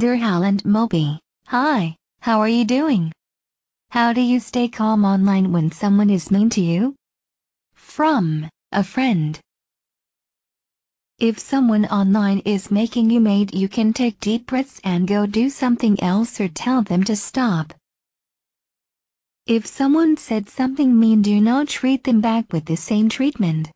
Dear Holland Moby. Hi, how are you doing? How do you stay calm online when someone is mean to you? From a friend. If someone online is making you mad, you can take deep breaths and go do something else or tell them to stop. If someone said something mean, do not treat them back with the same treatment.